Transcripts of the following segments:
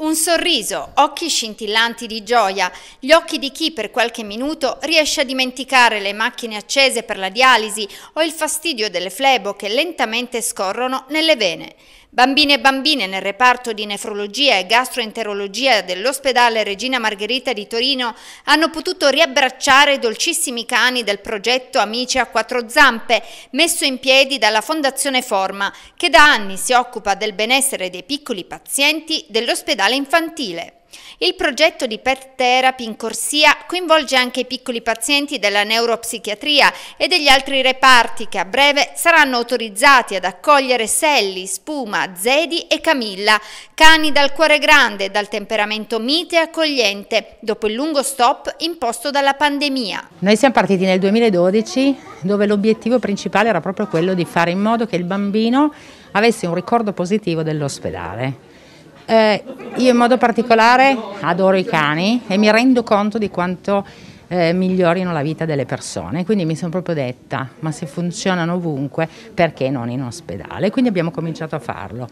Un sorriso, occhi scintillanti di gioia, gli occhi di chi per qualche minuto riesce a dimenticare le macchine accese per la dialisi o il fastidio delle flebo che lentamente scorrono nelle vene. Bambine e bambine nel reparto di nefrologia e gastroenterologia dell'ospedale Regina Margherita di Torino hanno potuto riabbracciare i dolcissimi cani del progetto Amici a quattro zampe, messo in piedi dalla Fondazione Forma, che da anni si occupa del benessere dei piccoli pazienti dell'ospedale infantile. Il progetto di Pet Therapy in corsia coinvolge anche i piccoli pazienti della neuropsichiatria e degli altri reparti che a breve saranno autorizzati ad accogliere Sally, Spuma, Zedi e Camilla, cani dal cuore grande e dal temperamento mite e accogliente, dopo il lungo stop imposto dalla pandemia. Noi siamo partiti nel 2012 dove l'obiettivo principale era proprio quello di fare in modo che il bambino avesse un ricordo positivo dell'ospedale eh, io in modo particolare adoro i cani e mi rendo conto di quanto eh, migliorino la vita delle persone, quindi mi sono proprio detta, ma se funzionano ovunque, perché non in ospedale? Quindi abbiamo cominciato a farlo.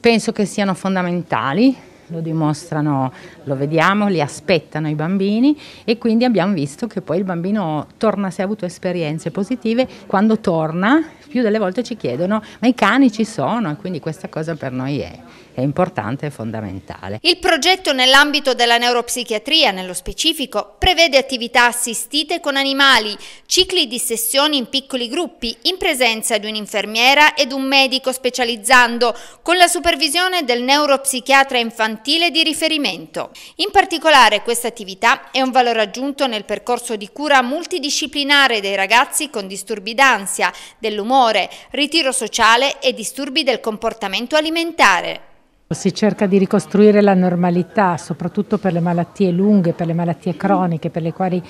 Penso che siano fondamentali lo dimostrano, lo vediamo, li aspettano i bambini e quindi abbiamo visto che poi il bambino torna se ha avuto esperienze positive, quando torna più delle volte ci chiedono ma i cani ci sono e quindi questa cosa per noi è, è importante e fondamentale. Il progetto nell'ambito della neuropsichiatria, nello specifico, prevede attività assistite con animali, cicli di sessioni in piccoli gruppi, in presenza di un'infermiera ed un medico specializzando, con la supervisione del neuropsichiatra infantile infantile di riferimento. In particolare questa attività è un valore aggiunto nel percorso di cura multidisciplinare dei ragazzi con disturbi d'ansia, dell'umore, ritiro sociale e disturbi del comportamento alimentare. Si cerca di ricostruire la normalità, soprattutto per le malattie lunghe, per le malattie croniche, per le quali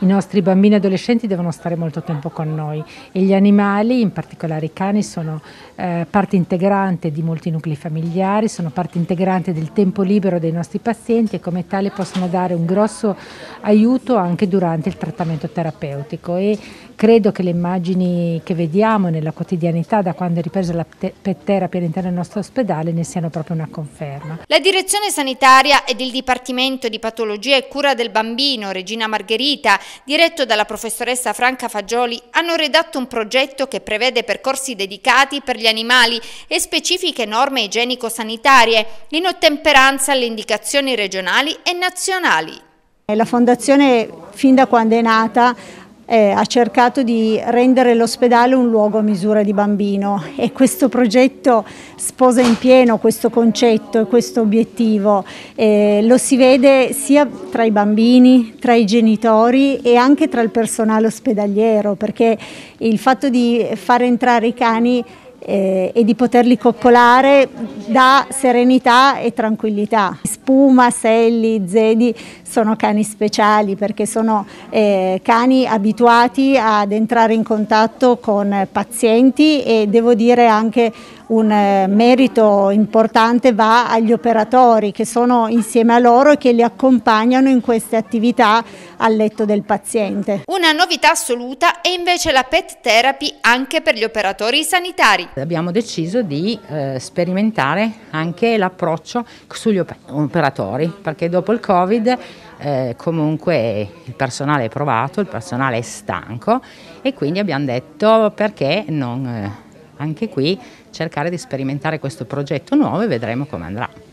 i nostri bambini e adolescenti devono stare molto tempo con noi. E gli animali, in particolare i cani, sono eh, parte integrante di molti nuclei familiari, sono parte integrante del tempo libero dei nostri pazienti e come tale possono dare un grosso aiuto anche durante il trattamento terapeutico. E credo che le immagini che vediamo nella quotidianità da quando è ripresa la pet therapy all'interno del nostro ospedale ne siano proprio una conferma. La direzione sanitaria ed il Dipartimento di Patologia e Cura del Bambino Regina Margherita, diretto dalla professoressa Franca Fagioli, hanno redatto un progetto che prevede percorsi dedicati per gli animali e specifiche norme igienico-sanitarie in ottemperanza alle indicazioni regionali e nazionali. La fondazione fin da quando è nata eh, ha cercato di rendere l'ospedale un luogo a misura di bambino e questo progetto sposa in pieno questo concetto e questo obiettivo. Eh, lo si vede sia tra i bambini, tra i genitori e anche tra il personale ospedaliero perché il fatto di far entrare i cani eh, e di poterli coccolare dà serenità e tranquillità. Spuma, Selli, Zedi sono cani speciali perché sono eh, cani abituati ad entrare in contatto con pazienti e devo dire anche un eh, merito importante va agli operatori che sono insieme a loro e che li accompagnano in queste attività al letto del paziente. Una novità assoluta è invece la pet therapy anche per gli operatori sanitari. Abbiamo deciso di eh, sperimentare anche l'approccio sugli operatori perché dopo il Covid eh, comunque il personale è provato, il personale è stanco e quindi abbiamo detto perché non eh, anche qui cercare di sperimentare questo progetto nuovo e vedremo come andrà.